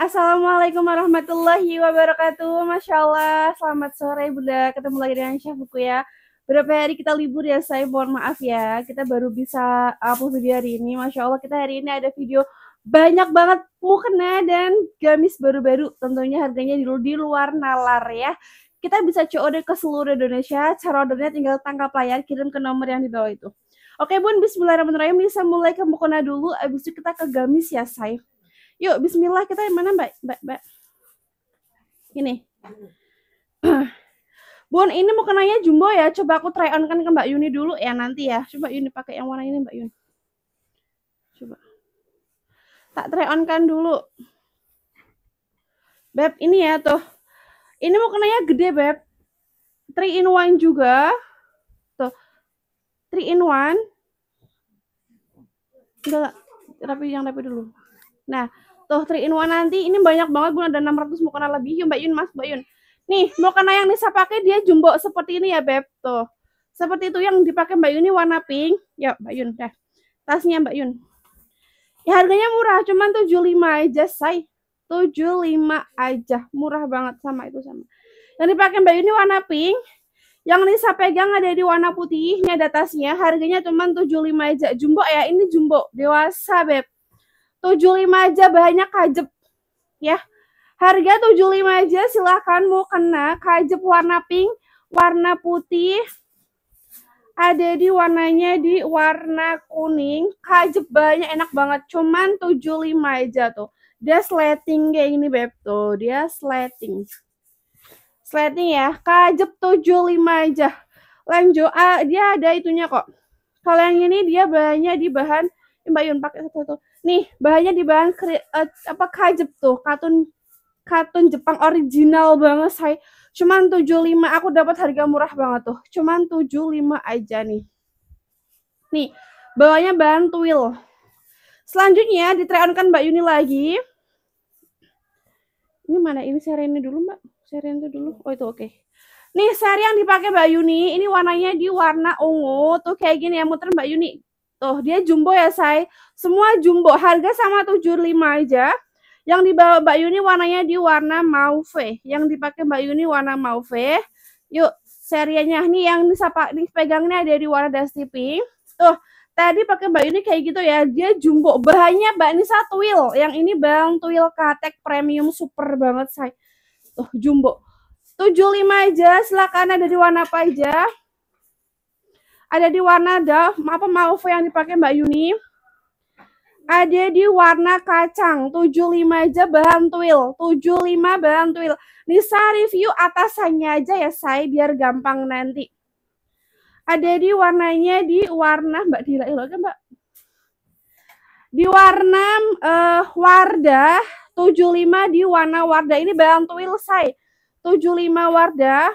Assalamualaikum warahmatullahi wabarakatuh. Masya Allah, selamat sore Bunda. Ketemu lagi dengan Chef Buku ya. Berapa hari kita libur ya, saya mohon maaf ya. Kita baru bisa upload video hari ini. Masya Allah, kita hari ini ada video banyak banget mukena dan gamis baru-baru. Tentunya harganya di, di luar nalar ya. Kita bisa COD ke seluruh Indonesia. Cara ordernya tinggal tangkap layar, kirim ke nomor yang di bawah itu. Oke bun, bismillahirrahmanirrahim. Bisa mulai ke mukena dulu, abis itu kita ke gamis ya, Saif. Yuk, bismillah kita yang mana, Mbak? Mbak, Mbak. Ini. Bun, ini mau kenanya jumbo ya. Coba aku try on kan ke Mbak Yuni dulu ya nanti ya. Coba Yuni pakai yang warna ini, Mbak Yuni. Coba. Tak try on kan dulu. Beb, ini ya tuh. Ini mau kenanya gede, Beb. 3 in 1 juga. Tuh. 3 in 1. Enggak, rapi yang rapi dulu. Nah, tuh 3 in 1 nanti ini banyak banget Bun ada 600 mukena lebih yuk Mbak Yun Mas Mbak Yun nih mukena yang Nisa pakai dia jumbo seperti ini ya Beb tuh seperti itu yang dipakai Mbak Yun ini warna pink ya Mbak Yun dah tasnya Mbak Yun ya harganya murah cuman 75 aja say 75 aja murah banget sama itu sama yang dipakai Mbak Yun ini warna pink yang Nisa pegang ada di warna putih, ini ada tasnya, harganya cuma 75 aja. Jumbo ya, ini jumbo, dewasa beb. 75 aja banyak kajep ya. Harga 75 aja silahkan mau kena kajep warna pink, warna putih. Ada di warnanya di warna kuning. Kajep banyak enak banget cuman 75 aja tuh. Dia slating kayak ini beb tuh, dia slating. Slating ya, kajep 75 aja. Lanjut, ah, dia ada itunya kok. Kalau yang ini dia banyak di bahan Mbak Yun pakai satu tuh nih bahannya di bahan kri, uh, eh, apa kajep tuh katun katun Jepang original banget saya cuman 75 aku dapat harga murah banget tuh cuman 75 aja nih nih bawahnya bahan twill selanjutnya di try on kan Mbak Yuni lagi ini mana ini seri ini dulu Mbak seri itu dulu oh itu oke okay. nih seri yang dipakai Mbak Yuni ini warnanya di warna ungu tuh kayak gini ya muter Mbak Yuni Tuh, dia jumbo ya, Say. Semua jumbo, harga sama 75 aja. Yang dibawa Mbak Yuni warnanya di warna mauve. Yang dipakai Mbak Yuni warna mauve. Yuk, serianya nih yang disapa, dipegangnya ada di warna dusty pink. Tuh, tadi pakai Mbak Yuni kayak gitu ya. Dia jumbo. Bahannya Mbak Nisa twill Yang ini Bang twill Katek Premium super banget, Say. Tuh, jumbo. 75 aja, silakan ada di warna apa aja ada di warna Dove, apa mauve yang dipakai Mbak Yuni. Ada di warna kacang, 75 aja bahan tuil, 75 bahan tuil. Nisa review atasannya aja ya saya biar gampang nanti. Ada di warnanya di warna Mbak Dila Ilo Mbak. Di warna uh, Wardah 75 di warna Wardah ini bahan tuil saya. 75 Wardah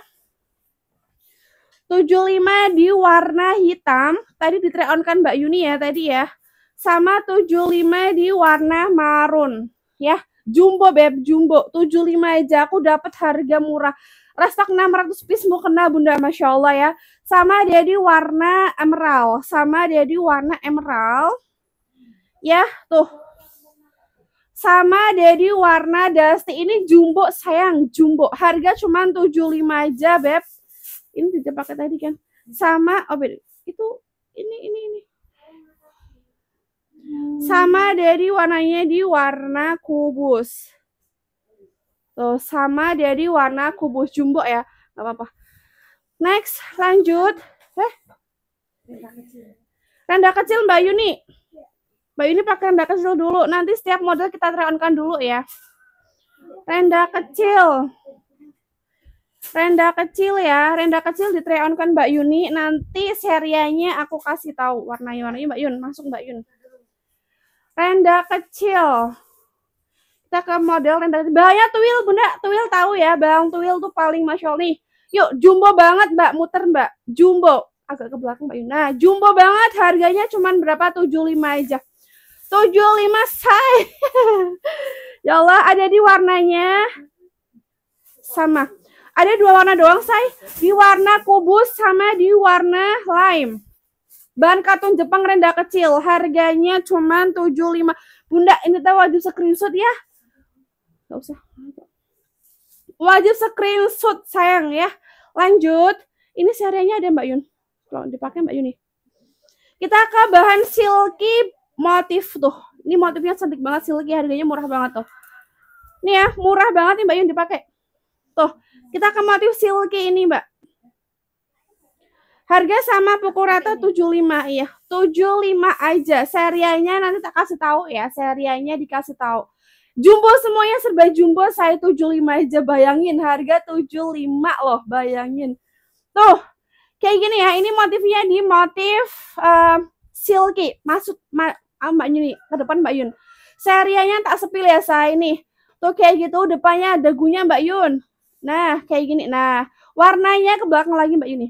75 di warna hitam. Tadi di on kan Mbak Yuni ya tadi ya. Sama 75 di warna marun. Ya, jumbo beb, jumbo. 75 aja aku dapat harga murah. Restok 600 piece mau kena Bunda Masya Allah ya. Sama dia di warna emerald. Sama dia di warna emerald. Ya, tuh. Sama jadi warna dusty ini jumbo sayang, jumbo. Harga cuma 75 aja, Beb ini tidak pakai tadi kan sama oh itu ini ini ini sama dari warnanya di warna kubus tuh sama dari warna kubus jumbo ya nggak apa-apa next lanjut eh renda kecil mbak Yuni mbak Yuni pakai renda kecil dulu nanti setiap model kita terangkan dulu ya renda kecil Renda kecil ya, renda kecil di try on kan Mbak Yuni. Nanti serianya aku kasih tahu warna-warnanya Mbak Yun. Masuk Mbak Yun. Renda kecil. Kita ke model renda kecil. Bahaya tuil Bunda, tuil tahu ya, Bang tuil tuh paling masya nih. Yuk, jumbo banget Mbak, muter Mbak. Jumbo, agak ke belakang Mbak Yun. Nah, jumbo banget, harganya cuman berapa? 75 aja. 75 say. ya Allah, ada di warnanya sama ada dua warna doang, say. Di warna kubus sama di warna lime. Bahan katun Jepang rendah kecil, harganya cuma 75. Bunda, ini tahu wajib screenshot ya. Gak usah. Wajib screenshot, sayang ya. Lanjut. Ini serinya ada Mbak Yun. Kalau dipakai Mbak Yun nih. Kita ke bahan silky motif tuh. Ini motifnya cantik banget silky, harganya murah banget tuh. Nih ya, murah banget nih Mbak Yun dipakai. Tuh, kita ke motif silky ini, Mbak. Harga sama pukul rata 75 ya. 75 aja. Serianya nanti tak kasih tahu ya. Serianya dikasih tahu. Jumbo semuanya serba jumbo. Saya 75 aja bayangin harga 75 loh, bayangin. Tuh. Kayak gini ya. Ini motifnya di motif uh, silky. Masuk ma ah, Mbak Yun, ke depan Mbak Yun. Serianya tak sepil ya saya ini. Tuh kayak gitu depannya ada gunya Mbak Yun. Nah, kayak gini. Nah, warnanya ke belakang lagi Mbak Yuni.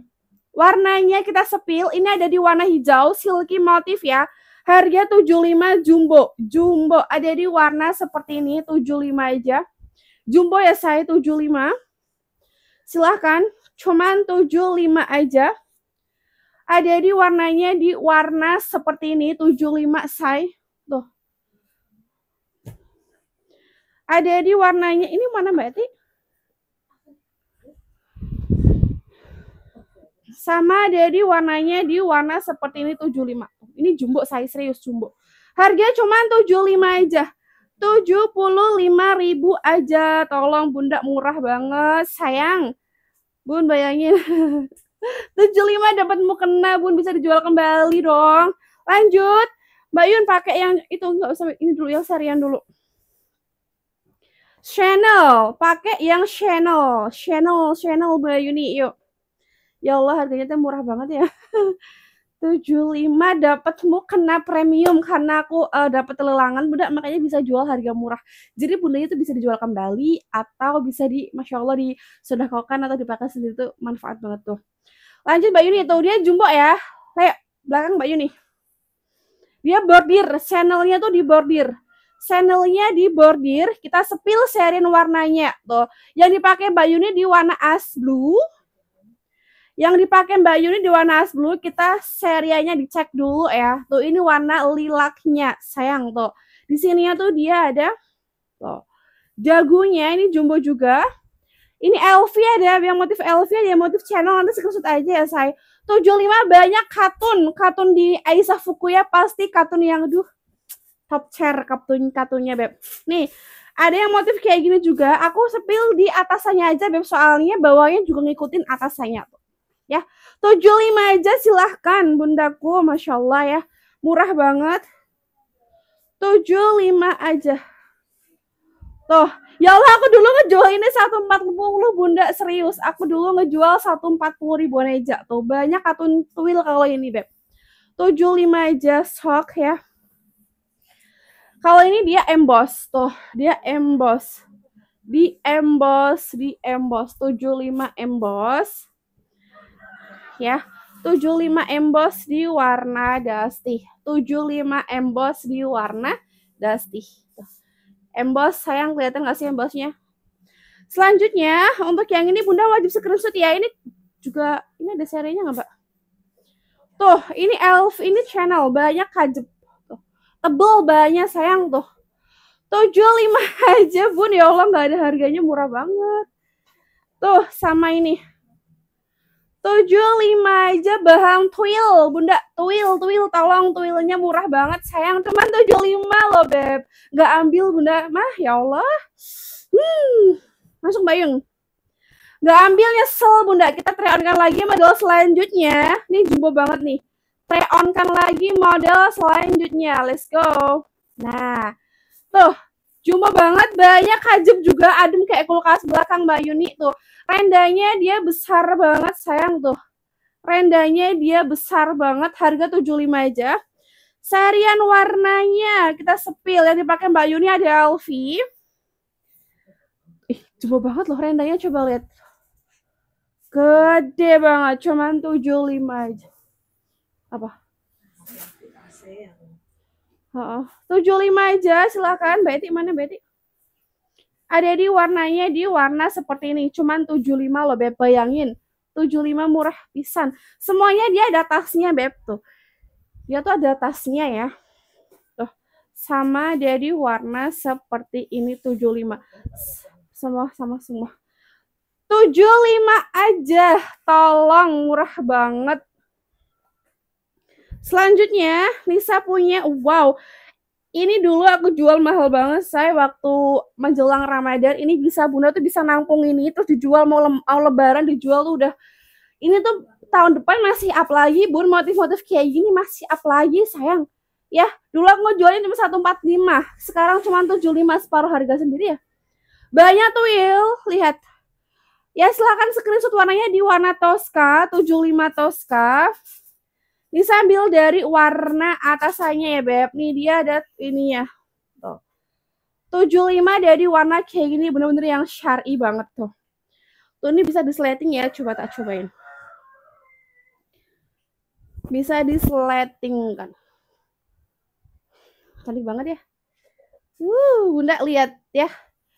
Warnanya kita sepil, ini ada di warna hijau, silky motif ya. Harga 75 jumbo. Jumbo ada di warna seperti ini 75 aja. Jumbo ya saya 75. Silahkan cuman 75 aja. Ada di warnanya di warna seperti ini 75 saya. Tuh. Ada di warnanya ini mana Mbak Eti? sama jadi warnanya di warna seperti ini 75 ini jumbo saya serius jumbo harga cuma 75 aja 75.000 aja. Tolong Bunda murah banget, sayang. Bun bayangin. 75 dapat mukena, Bun bisa dijual kembali dong. Lanjut. Mbak Yun pakai yang itu enggak usah ini dulu yang serian dulu. Channel, pakai yang channel, channel, channel Mbak Yuni yuk ya Allah harganya tuh murah banget ya 75 dapat mu kena premium karena aku uh, eh, dapat lelangan bunda makanya bisa jual harga murah jadi bunda itu bisa dijual kembali atau bisa di masya Allah di sudah kokan atau dipakai sendiri tuh manfaat banget tuh lanjut Mbak Yuni tuh dia jumbo ya kayak belakang Mbak Yuni dia bordir channelnya tuh di bordir channelnya di bordir kita sepil sharein warnanya tuh yang dipakai Mbak Yuni di warna as blue yang dipakai Mbak Yuni di warna blue, kita serianya dicek dulu ya. Tuh ini warna lilaknya, sayang tuh. Di sininya tuh dia ada tuh. Jagunya ini jumbo juga. Ini LV ada yang motif LV ada yang motif channel nanti screenshot aja ya saya. 75 banyak katun, katun di Aisyah Fukuya pasti katun yang aduh top chair katun katunnya beb. Nih, ada yang motif kayak gini juga. Aku sepil di atasannya aja beb soalnya bawahnya juga ngikutin atasannya tuh ya. tujuh lima aja silahkan bundaku, Masya Allah ya. Murah banget. tujuh lima aja. Tuh, ya Allah aku dulu ngejual ini satu empat puluh bunda serius. Aku dulu ngejual satu empat puluh ribuan aja. Tuh banyak katun tuil kalau ini beb. lima aja sok ya. Kalau ini dia emboss tuh, dia emboss. Di emboss, di emboss 75 emboss ya. 75 emboss di warna dusty. 75 emboss di warna dusty. Emboss, sayang kelihatan nggak sih embossnya? Selanjutnya, untuk yang ini Bunda wajib screenshot ya. Ini juga, ini ada serinya nggak Mbak? Tuh, ini elf, ini channel. Banyak kajep. Tuh. Tebel banyak, sayang tuh. 75 aja bun, ya Allah nggak ada harganya murah banget. Tuh, sama ini Tujuh lima aja bahan tuil, Bunda. Tuil, tuil, tolong tuilnya murah banget sayang. teman tujuh lima loh, Beb. Gak ambil, Bunda. Mah, ya Allah. Hmm. langsung Bayung. Gak ambil, nyesel, Bunda. Kita treonkan lagi model selanjutnya. Nih jumbo banget nih. Treonkan lagi model selanjutnya. Let's go. Nah, tuh cuma banget, banyak hajib juga adem kayak kulkas belakang Mbak Yuni tuh. Rendanya dia besar banget sayang tuh. Rendanya dia besar banget, harga 75 aja. Serian warnanya kita sepil yang dipakai Mbak Yuni ada Alfi. Ih, jumbo banget loh rendanya coba lihat. Gede banget, cuman 75 aja. Apa? Tujuh lima aja, silahkan. Mbak mana Mbak Ada di warnanya di warna seperti ini, cuman tujuh lima loh Beb, bayangin. lima murah pisan. Semuanya dia ada tasnya Beb tuh. Dia tuh ada tasnya ya. Tuh, sama jadi warna seperti ini tujuh lima Semua sama semua. tujuh lima aja. Tolong murah banget Selanjutnya, Lisa punya wow. Ini dulu aku jual mahal banget saya waktu menjelang Ramadan ini bisa Bunda tuh bisa nampung ini terus dijual mau, le mau lebaran dijual tuh udah ini tuh tahun depan masih up lagi Bun motif-motif kayak gini masih up lagi sayang. Ya, dulu aku jualin cuma 145, sekarang cuma 75 separuh harga sendiri ya. Banyak tuh Il, lihat. Ya silahkan screenshot warnanya di warna Tosca, 75 Tosca. Ini sambil dari warna atasannya ya Beb. Nih dia ada ini ya. Tuh. 75 dari warna kayak gini bener-bener yang syari banget tuh. Tuh ini bisa disleting ya, coba tak cobain. Bisa disleting kan. Cantik banget ya. Wuh, Bunda lihat ya.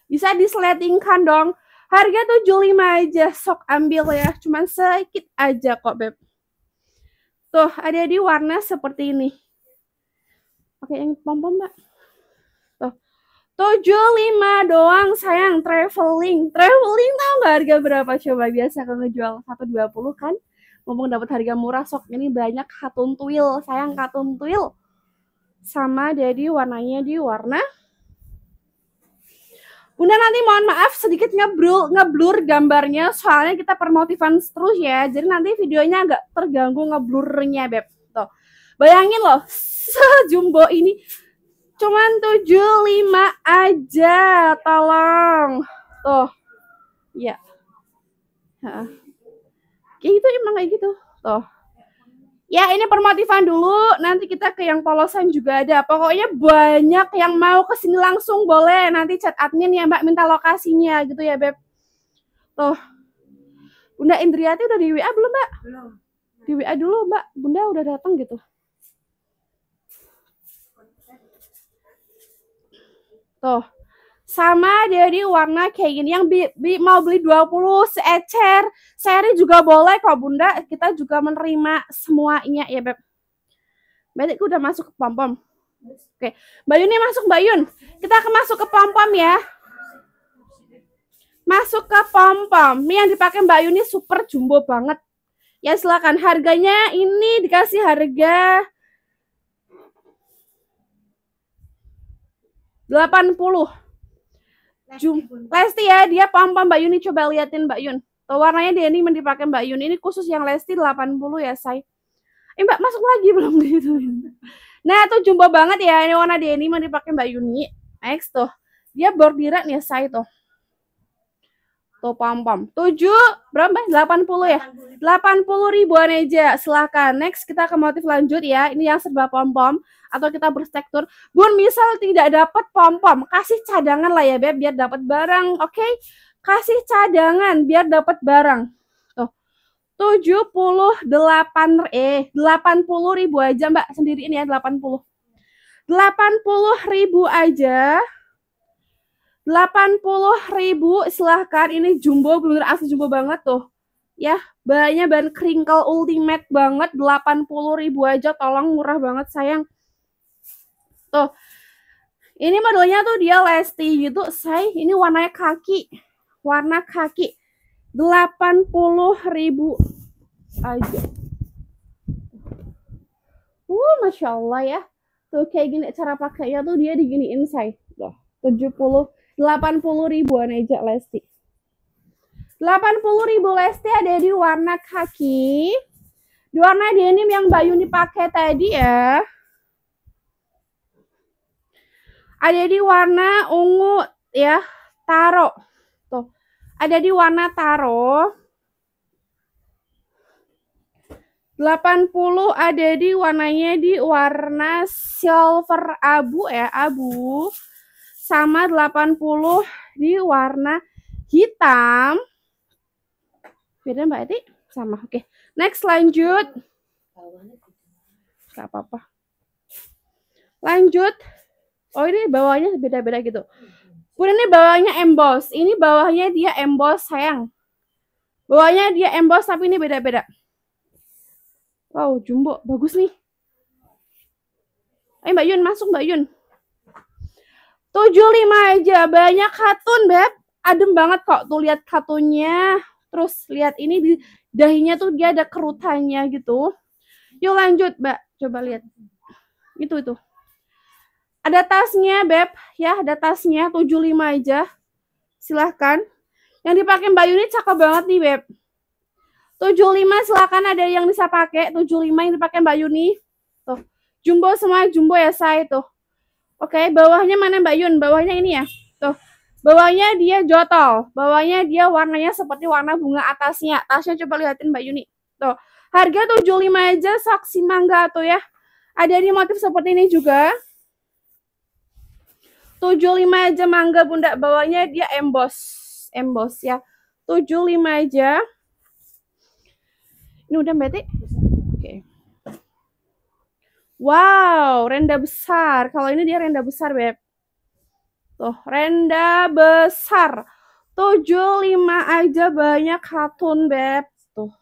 Bisa disleting disletingkan dong. Harga 75 aja, sok ambil ya. Cuman sedikit aja kok, Beb. Tuh, ada di warna seperti ini. Oke, yang pom-pom, Mbak. Tuh. 75 doang, sayang. Traveling. Traveling tahu nggak harga berapa? Coba biasa kalau ngejual 120 kan. ngomong dapat harga murah, sok ini banyak katun tuil. Sayang katun tuil. Sama jadi warnanya di warna Bunda nanti mohon maaf sedikit ngeblur ngeblur gambarnya soalnya kita permotifan terus ya. Jadi nanti videonya agak terganggu ngeblurnya Beb. Tuh. Bayangin loh, sejumbo ini cuman 75 aja. Tolong. Tuh. Ya. Kayak gitu emang kayak gitu. Tuh. Ya, ini permotifan dulu, nanti kita ke yang polosan juga ada. Pokoknya banyak yang mau ke sini langsung boleh. Nanti chat admin ya, Mbak, minta lokasinya gitu ya, Beb. Tuh. Bunda Indriati udah di WA belum, Mbak? Belum. Di WA dulu, Mbak. Bunda udah datang gitu. Tuh sama dari warna kayak gini yang bi, bi, mau beli 20 secer seri juga boleh kok bunda kita juga menerima semuanya ya beb berarti udah masuk ke pom pom oke mbak ini masuk mbak Yun kita akan masuk ke pom pom ya masuk ke pom pom mie yang dipakai mbak ini super jumbo banget ya silakan harganya ini dikasih harga 80 Jum Lesti ya, dia pam-pam Mbak Yun. ini coba liatin Mbak Yun. Tuh warnanya dia ini dipakai Mbak Yun. Ini khusus yang Lesti 80 ya, say. Eh, Mbak masuk lagi belum gitu. Nah, tuh jumbo banget ya. Ini warna dia ini dipakai Mbak Yuni. Next tuh. Dia bordiran ya, say tuh tuh pom-pom. tujuh berapa? delapan puluh ya? delapan puluh ribuan aja. Silahkan. Next kita ke motif lanjut ya. Ini yang serba pom-pom atau kita berstruktur. Bun, misal tidak dapat pom-pom, kasih cadangan lah ya, Beb, biar dapat barang, oke? Okay? Kasih cadangan biar dapat barang. Tujuh puluh delapan eh delapan puluh ribu aja Mbak sendiri ini ya delapan puluh, delapan puluh ribu aja 80 ribu silahkan ini jumbo bener asli jumbo banget tuh ya bahannya bahan crinkle ultimate banget 80 ribu aja tolong murah banget sayang tuh ini modelnya tuh dia lesti gitu say ini warnanya kaki warna kaki 80 ribu aja uh masya Allah ya tuh kayak gini cara pakainya tuh dia diginiin say tuh 70 80 ribuan aja Lesti. 80 ribu Lesti ada di warna kaki. Di warna denim yang Bayu dipakai tadi ya. Ada di warna ungu ya, taro. Tuh. Ada di warna taro. 80 ada di warnanya di warna silver abu ya, abu sama 80 di warna hitam. Beda Mbak Eti? Sama. Oke. Okay. Next lanjut. Gak apa-apa. Lanjut. Oh ini bawahnya beda-beda gitu. Kemudian ini bawahnya emboss. Ini bawahnya dia emboss sayang. Bawahnya dia emboss tapi ini beda-beda. Wow, jumbo. Bagus nih. Eh Mbak Yun, masuk Mbak Yun tujuh lima aja. Banyak katun, Beb. Adem banget kok tuh lihat katunnya. Terus lihat ini di dahinya tuh dia ada kerutannya gitu. Yuk lanjut, Mbak. Coba lihat. Itu itu. Ada tasnya, Beb. Ya, ada tasnya tujuh lima aja. Silahkan. Yang dipakai Mbak Yuni cakep banget nih, Beb. 75 silahkan ada yang bisa pakai. 75 yang dipakai Mbak Yuni. Tuh. Jumbo semua, jumbo ya saya tuh. Oke, okay, bawahnya mana Mbak Yun? Bawahnya ini ya. Tuh. Bawahnya dia jotol, bawahnya dia warnanya seperti warna bunga atasnya. Atasnya coba lihatin Mbak Yuni. Tuh. Harga 75 aja saksi mangga tuh ya. Ada di motif seperti ini juga. 75 aja mangga Bunda, bawahnya dia emboss, emboss ya. 75 aja. Ini udah berarti Wow, renda besar. Kalau ini dia renda besar, Beb. Tuh, renda besar. 75 aja banyak katun, Beb. Tuh.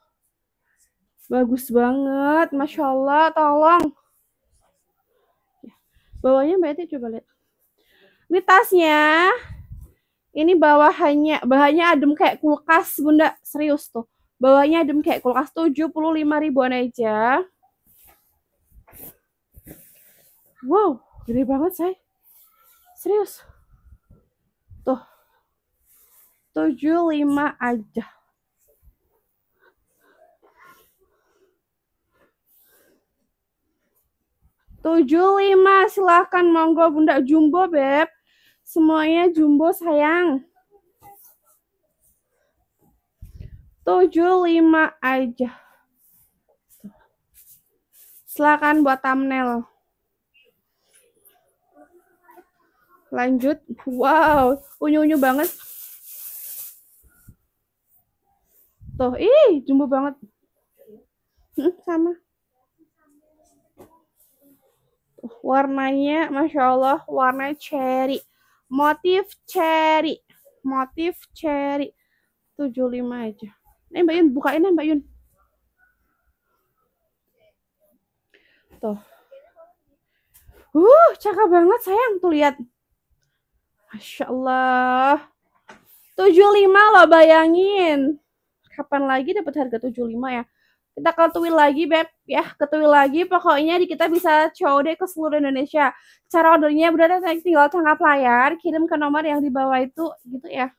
Bagus banget. Masya Allah, tolong. Bawahnya Mbak Eti coba lihat. Ini tasnya. Ini bawahannya, bahannya adem kayak kulkas, Bunda. Serius tuh. Bawahnya adem kayak kulkas 75 ribuan aja. wow gede banget saya serius tuh 75 aja tujuh lima silahkan monggo bunda jumbo beb semuanya jumbo sayang tujuh lima aja silahkan buat thumbnail Lanjut. Wow, unyu-unyu banget. Tuh, ih, jumbo banget. Hmm, sama. Tuh, warnanya, Masya Allah, warna cherry. Motif cherry. Motif cherry. 75 aja. Nih eh, Mbak Yun, bukain nih Mbak Yun. Tuh. Uh, cakep banget sayang. Tuh lihat. Masya Allah. 75 loh bayangin. Kapan lagi dapat harga 75 ya? Kita ketuil lagi Beb ya, ketuil lagi pokoknya di kita bisa COD ke seluruh Indonesia. Cara ordernya berada tinggal tangkap layar, kirim ke nomor yang di bawah itu gitu ya.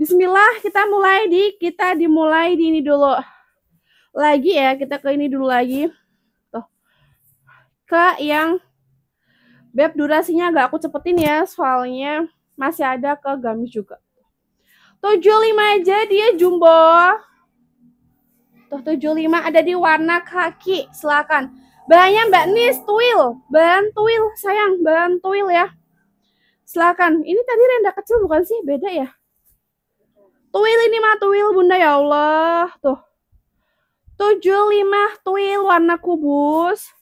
Bismillah, kita mulai di kita dimulai di ini dulu. Lagi ya, kita ke ini dulu lagi. Tuh. Ke yang Beb, durasinya agak aku cepetin ya, soalnya masih ada ke gamis juga. 75 aja dia jumbo. Tuh 75 ada di warna kaki, silakan. Bahannya Mbak Nis, tuil. Bahan tuil, sayang, bahan tuil ya. Silakan. Ini tadi renda kecil bukan sih? Beda ya? Tuil ini mah tuil Bunda ya Allah. Tuh. 75 tuil warna kubus.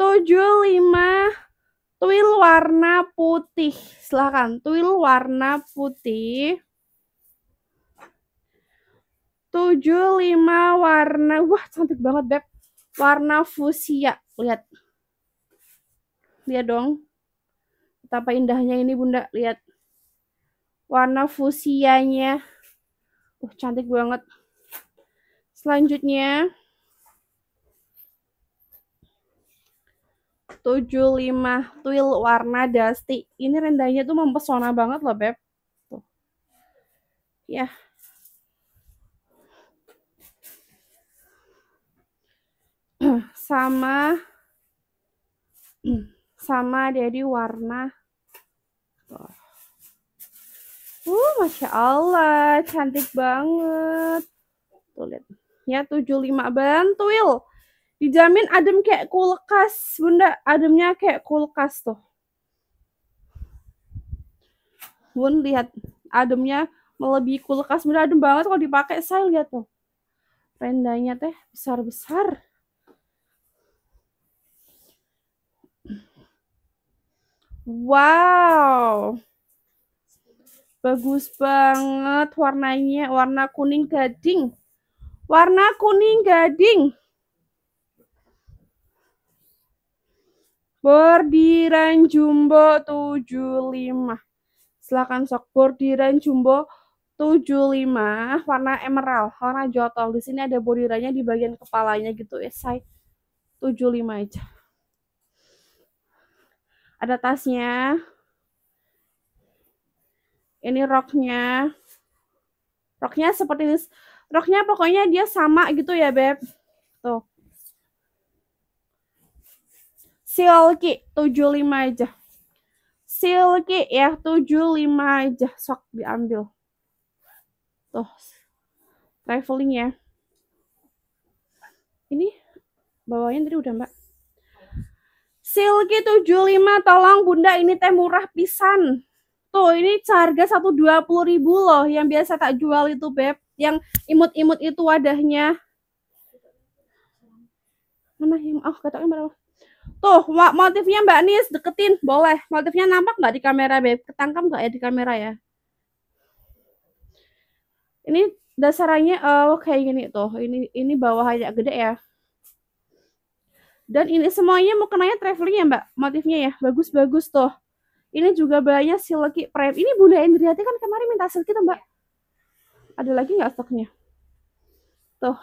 75 twill warna putih. Silahkan, twill warna putih. 75 warna. Wah, cantik banget, Beb. Warna fusia. Lihat. Lihat dong. Betapa indahnya ini, Bunda. Lihat. Warna fusianya. Wah, cantik banget. Selanjutnya, 75 Twill warna dusty. Ini rendahnya tuh mempesona banget loh, Beb. Tuh. Ya. Yeah. sama sama dari warna tuh. Uh, Masya Allah, cantik banget. Tuh lihat. Ya, 75 bantuil. Dijamin adem kayak kulkas, Bunda. Ademnya kayak kulkas tuh. Bun lihat ademnya melebihi kulkas. Bunda adem banget kalau dipakai. Saya lihat tuh. Pendanya teh besar-besar. Wow. Bagus banget warnanya, warna kuning gading. Warna kuning gading. Bordiran jumbo 75. Silakan sok bordiran jumbo 75 warna emerald, warna jotol. Di sini ada bordirannya di bagian kepalanya gitu. Esai ya, 75 aja. Ada tasnya. Ini roknya. Roknya seperti ini. Roknya pokoknya dia sama gitu ya, Beb. Tuh. Silky 75 aja. Silky ya 75 aja sok diambil. Tuh. Traveling ya. Ini bawahnya tadi udah Mbak. Silky 75 tolong Bunda ini teh murah pisan. Tuh ini harga puluh ribu loh yang biasa tak jual itu Beb. Yang imut-imut itu wadahnya. Mana yang oh katanya berapa? Tuh, motifnya Mbak Nis, deketin, boleh. Motifnya nampak nggak di kamera, Beb? Ketangkap nggak ya di kamera ya? Ini dasarannya uh, kayak gini tuh. Ini ini bawah agak gede ya. Dan ini semuanya mau kenanya traveling ya, Mbak? Motifnya ya, bagus-bagus tuh. Ini juga banyak silky prep. Ini Bunda Endriati kan kemarin minta silky tuh, Mbak. Ada lagi nggak stoknya? Tuh,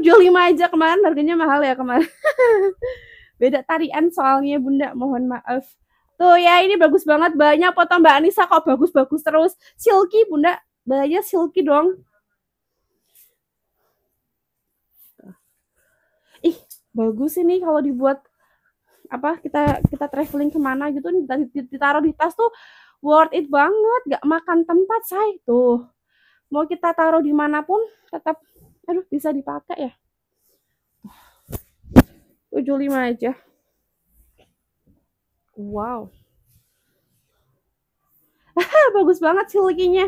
jual lima aja kemarin harganya mahal ya kemarin. Beda tarian soalnya Bunda, mohon maaf. Tuh ya, ini bagus banget banyak foto Mbak Anissa kok bagus-bagus terus. Silky Bunda, bahannya silky dong. Ih, bagus ini kalau dibuat apa kita kita traveling kemana gitu ditaruh di tas tuh worth it banget gak makan tempat saya tuh mau kita taruh dimanapun tetap aduh bisa dipakai ya 75 aja wow bagus banget silkinya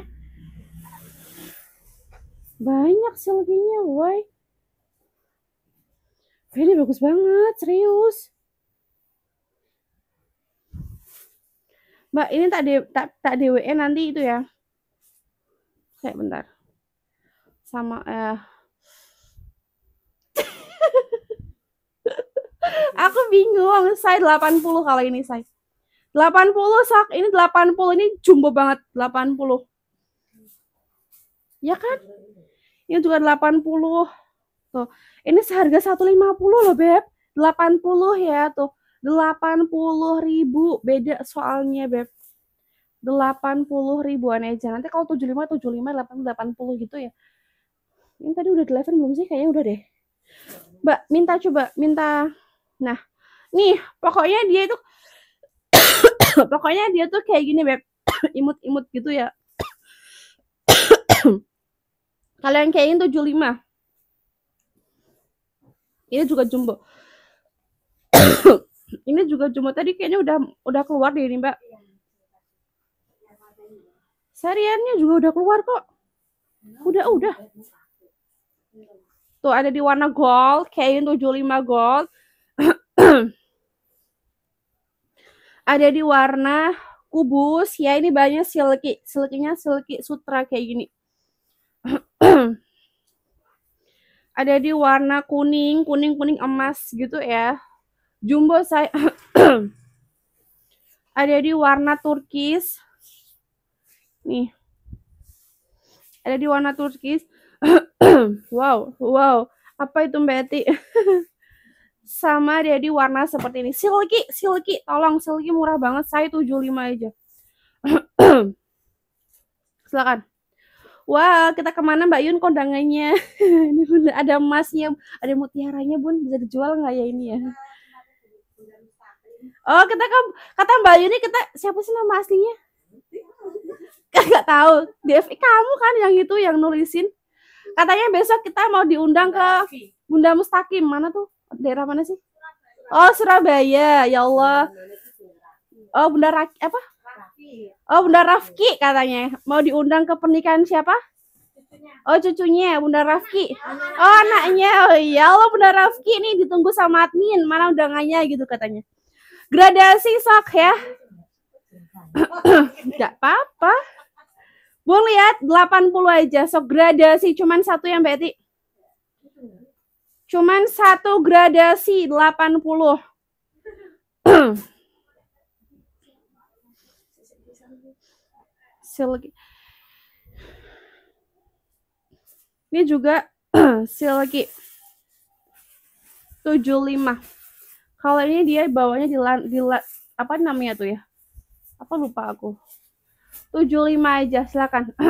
banyak silkinya woi ini bagus banget serius mbak ini tak di, tak, tak DWE nanti itu ya kayak bentar sama eh Aku bingung. Saya 80 kalau ini saya. 80 sak ini 80 ini jumbo banget 80. Ya kan? Ini juga 80. Tuh. Ini seharga 150 loh, Beb. 80 ya tuh. 80 ribu beda soalnya, Beb. 80 ribuan aja. Nanti kalau 75 75 80 80 gitu ya. Ini tadi udah deliver belum sih? Kayaknya udah deh. Mbak, minta coba minta Nah, nih pokoknya dia itu pokoknya dia tuh kayak gini beb imut-imut gitu ya kalau yang kayak ini 75 ini juga jumbo ini juga jumbo tadi kayaknya udah udah keluar deh ini mbak sariannya juga udah keluar kok udah udah tuh ada di warna gold kayak 75 gold ada di warna kubus ya ini banyak silky silkynya silky sutra kayak gini ada di warna kuning kuning kuning emas gitu ya jumbo saya ada di warna turkis nih ada di warna turkis wow wow apa itu mbak sama jadi warna seperti ini. Silky, silky, tolong silky murah banget. Saya 75 aja. Silakan. Wah, wow, kita kemana Mbak Yun kondangannya? ini bunda, ada emasnya, ada mutiaranya bun, bisa dijual nggak ya ini ya? Oh, kita ke, kata Mbak Yun ini kita siapa sih nama aslinya? Gak tahu. DF kamu kan yang itu yang nulisin. Katanya besok kita mau diundang ke Bunda Mustaqim. Mana tuh? daerah mana sih? Oh Surabaya, ya Allah. Oh Bunda Raki, apa? Oh Bunda Rafki katanya mau diundang ke pernikahan siapa? Oh cucunya Bunda Rafki. Oh anaknya, oh ya Allah Bunda Rafki ini ditunggu sama admin mana undangannya gitu katanya. Gradasi sok ya. Enggak apa-apa. Bu lihat 80 aja sok gradasi cuman satu yang berarti. Cuman satu gradasi 80. Silgi. Ini juga silgi. 75. Kalau ini dia bawahnya di, di apa namanya tuh ya? Apa lupa aku. 75 aja, silakan.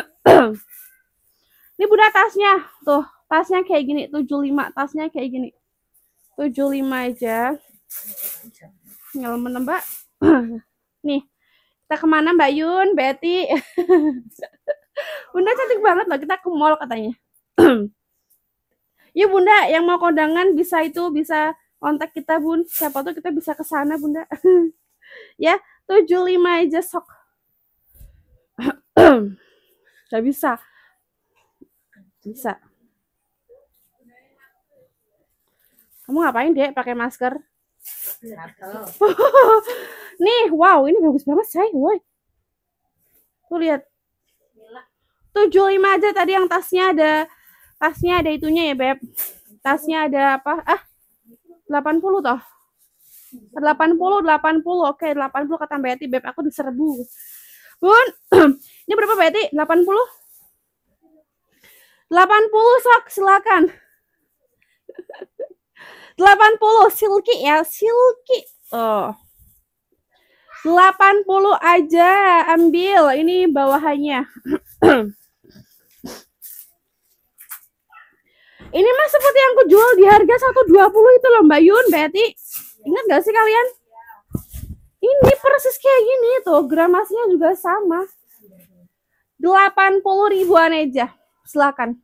ini bunda tasnya tuh tasnya kayak gini 75 tasnya kayak gini 75 aja kalau menembak nih kita kemana Mbak Yun Betty Bunda cantik banget loh kita ke mall katanya Yuk Bunda yang mau kondangan bisa itu bisa kontak kita Bun siapa tuh kita bisa ke sana Bunda ya 75 aja sok Gak bisa bisa Kamu ngapain, Dek, pakai masker? Nih, wow, ini bagus banget, say. Woi. Tuh lihat. 75 aja tadi yang tasnya ada tasnya ada itunya ya, Beb. Tasnya ada apa? Ah, 80 toh. 80, 80. Oke, 80 kata Mbak Yati Beb. Aku diserbu. Bun, ini berapa Mbak Yati 80? 80 sok, silakan. 80 silky ya, silky. Oh. 80 aja ambil ini bawahannya. ini mah seperti yang kujual di harga 120 itu loh Mbak Yun, berarti ingat gak sih kalian? Ini persis kayak gini tuh, gramasnya juga sama. 80 ribuan aja, silakan.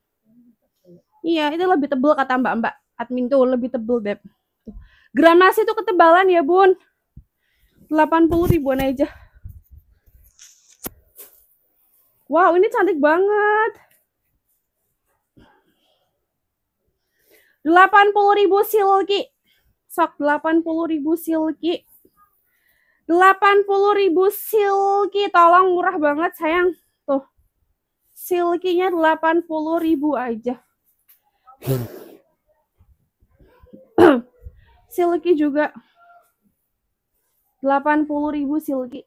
Iya, itu lebih tebel kata Mbak-mbak admin tuh lebih tebel beb granasi tuh ketebalan ya bun 80 ribuan aja wow ini cantik banget 80 ribu silky sok 80 ribu silky 80 ribu silky tolong murah banget sayang tuh silkinya 80 ribu aja silky juga 80 ribu silky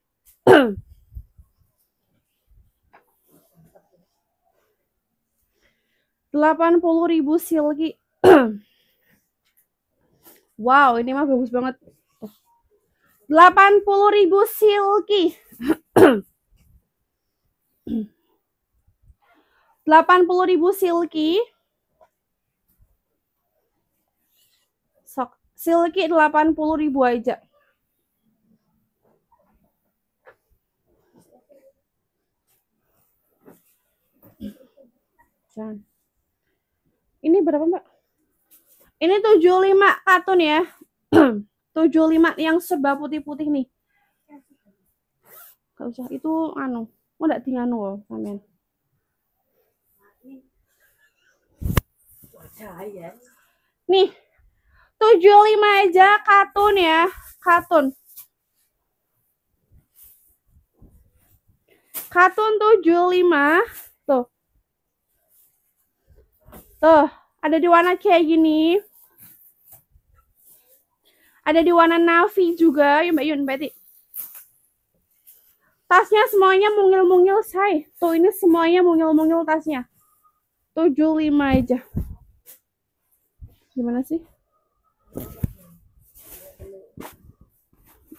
delapan puluh ribu silky wow ini mah bagus banget delapan puluh ribu silky delapan puluh ribu silky sok silky 80 ribu aja Ini berapa, Mbak? Ini 75 katun ya. 75 yang serba putih-putih nih. Gak usah, itu anu. Mau nggak dianu loh, amin. Nih, 75 aja katun ya, katun. Katun 75. Tuh. Tuh, ada di warna kayak gini. Ada di warna navy juga, ya Mbak Yun, berarti. Tasnya semuanya mungil-mungil, say. Tuh, ini semuanya mungil-mungil tasnya. 75 aja. Gimana sih?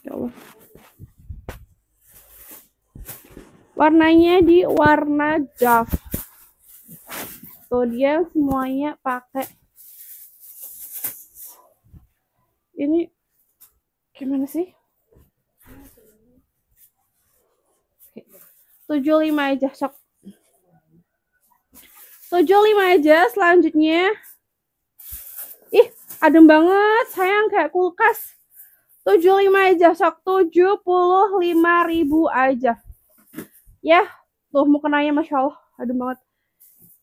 Ya warnanya di warna jaf, tuh dia semuanya pakai ini gimana sih 75 aja sok 75 aja selanjutnya adem banget sayang kayak kulkas 75 aja sok 75 ribu aja ya tuh mau kenanya Masya Allah adem banget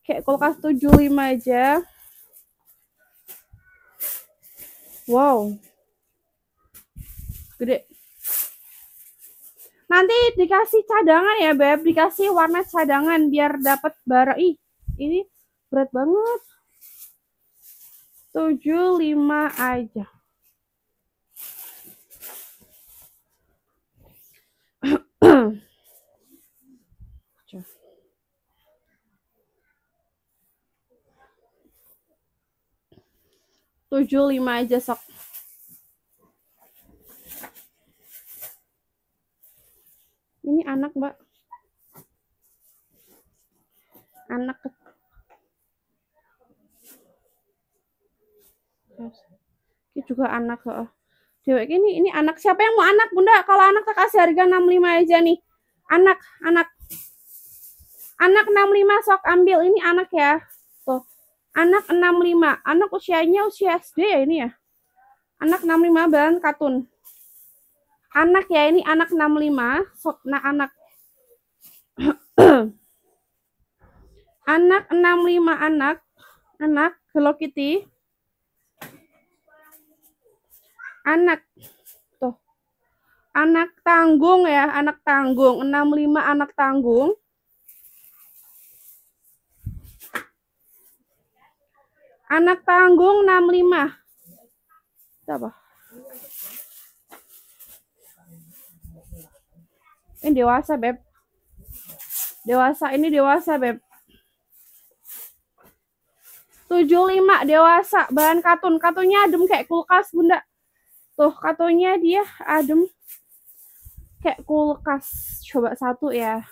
kayak kulkas 75 aja wow gede nanti dikasih cadangan ya Beb dikasih warna cadangan biar dapat bara ih ini berat banget tujuh lima aja. tujuh lima aja sok ini anak mbak anak kecil guys ini juga anak loh. dewek ini ini anak siapa yang mau anak bunda kalau anak tak kasih harga 65 aja nih anak anak anak 65 sok ambil ini anak ya tuh anak 65 anak usianya usia SD ya ini ya anak 65 bahan katun anak ya ini anak 65 sok nah anak anak 65 anak anak Hello Kitty anak tuh anak tanggung ya anak tanggung 65 anak tanggung anak tanggung 65 itu apa ini dewasa beb dewasa ini dewasa beb 75 dewasa bahan katun katunnya adem kayak kulkas bunda Tuh, katanya dia adem. Kayak kulkas. Coba satu ya.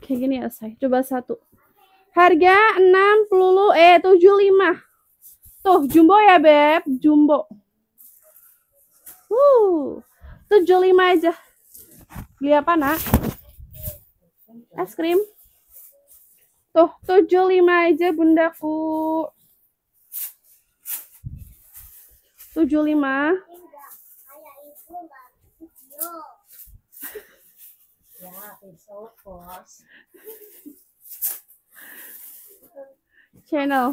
Kayak gini ya, saya. Coba satu. Harga 60 eh 75. Tuh, jumbo ya, Beb. Jumbo. Uh, 75 aja. Beli apa, nak? Es krim. Tuh, 75 aja bundaku. 75. lima Channel.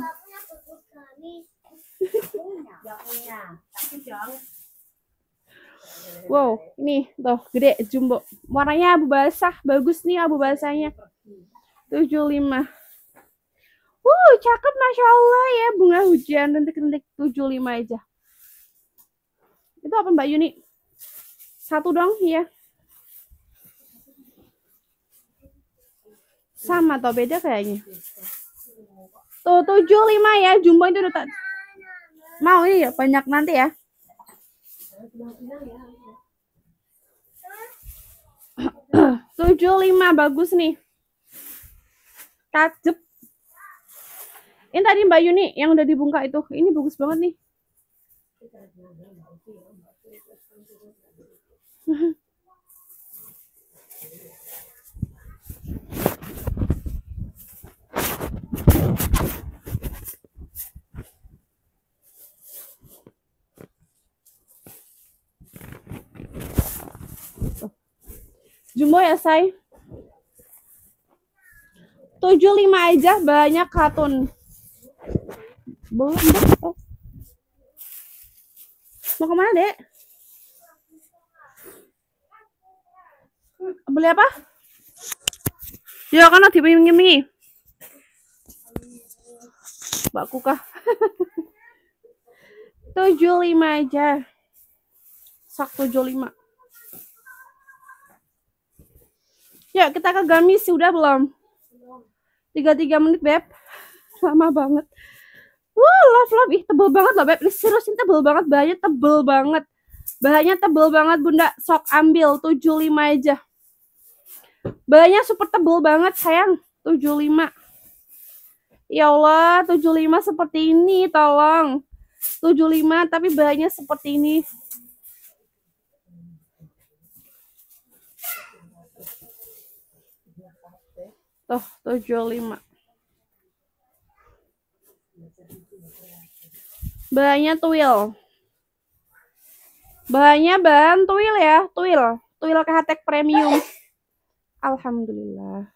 wow, ini tuh gede jumbo. Warnanya abu basah, bagus nih abu basahnya. 75 Wuh, cakep Masya Allah ya bunga hujan rentik-rentik 75 aja. Itu apa Mbak Yuni? Satu dong, ya. Sama atau beda kayaknya. Tuh, 75 ya. Jumbo itu udah tak... Mau ya, banyak nanti ya. Tujuh lima bagus nih tajep ini tadi Mbak Yuni yang udah dibuka itu ini bagus banget nih Jumbo ya, Say tujuh lima aja banyak katun. Belum Oh. Mau kemana dek? Beli apa? Ya kan nanti ini Mbakku kah? lima aja. Sak tujuh lima Ya, kita ke gamis sudah belum? 33 menit beb lama banget Wah, love love ih tebel banget loh beb ini serius ini tebel banget bahannya tebel banget bahannya tebel banget bunda sok ambil 75 aja bahannya super tebel banget sayang 75 ya Allah 75 seperti ini tolong 75 tapi bahannya seperti ini Tuh, 75. Bahannya tuil. Bahannya bahan tuil ya, tuil. Tuil kehatek premium. Alhamdulillah.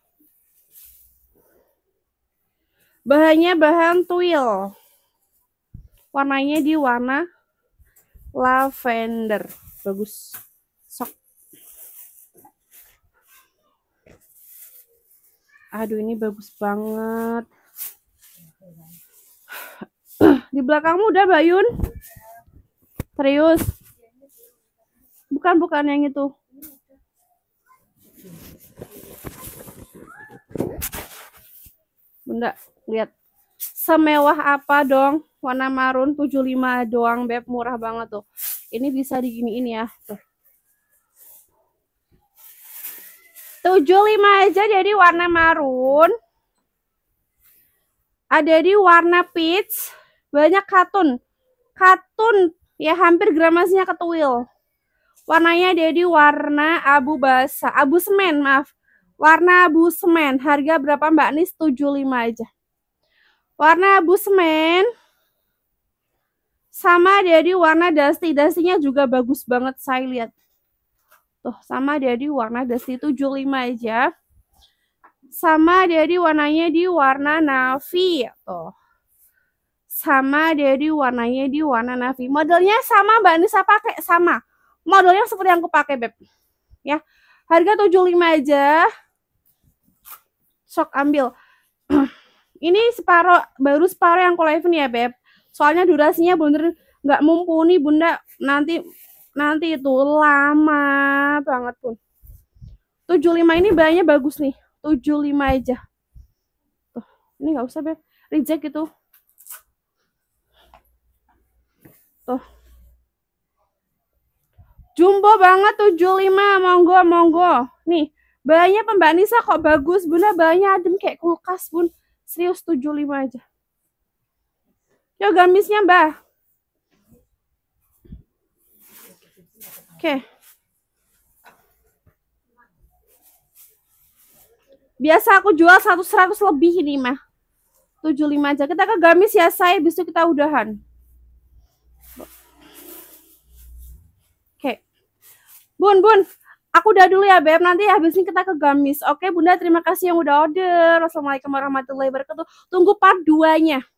Bahannya bahan tuil. Warnanya di warna lavender. Bagus. aduh ini bagus banget di belakangmu udah Bayun serius bukan bukan yang itu bunda lihat semewah apa dong warna marun 75 doang beb murah banget tuh ini bisa diginiin ya tuh 75 aja jadi warna marun. Ah, ada di warna peach, banyak katun. Katun ya hampir gramasinya ketuil. Warnanya ada warna abu basa, abu semen, maaf. Warna abu semen, harga berapa Mbak Nis? 75 aja. Warna abu semen sama ada warna dusty. Dustinya juga bagus banget saya lihat. Tuh, sama dia di warna dasi 75 aja. Sama dia di warnanya di warna navy. Ya, tuh. Sama dia di warnanya di warna navy. Modelnya sama Mbak nisa pakai sama. Modelnya seperti yang aku pakai, Beb. Ya. Harga 75 aja. Ya, Sok ambil. Ini separo baru separo yang aku live ya, Beb. Soalnya durasinya bener nggak mumpuni Bunda nanti nanti itu lama banget pun 75 ini bahannya bagus nih 75 aja tuh ini nggak usah beb reject itu tuh jumbo banget 75 monggo monggo nih bahannya pembak Nisa kok bagus bunda bahannya adem kayak kulkas pun serius 75 aja yo gamisnya mbak Oke. Biasa aku jual 100 lebih ini mah. 75 aja. Kita ke gamis ya, saya bisa kita udahan. Oke. Bun, Bun. Aku udah dulu ya, Beb. Nanti habis ini kita ke gamis. Oke, Bunda, terima kasih yang udah order. Wassalamualaikum warahmatullahi wabarakatuh. Tunggu part 2-nya.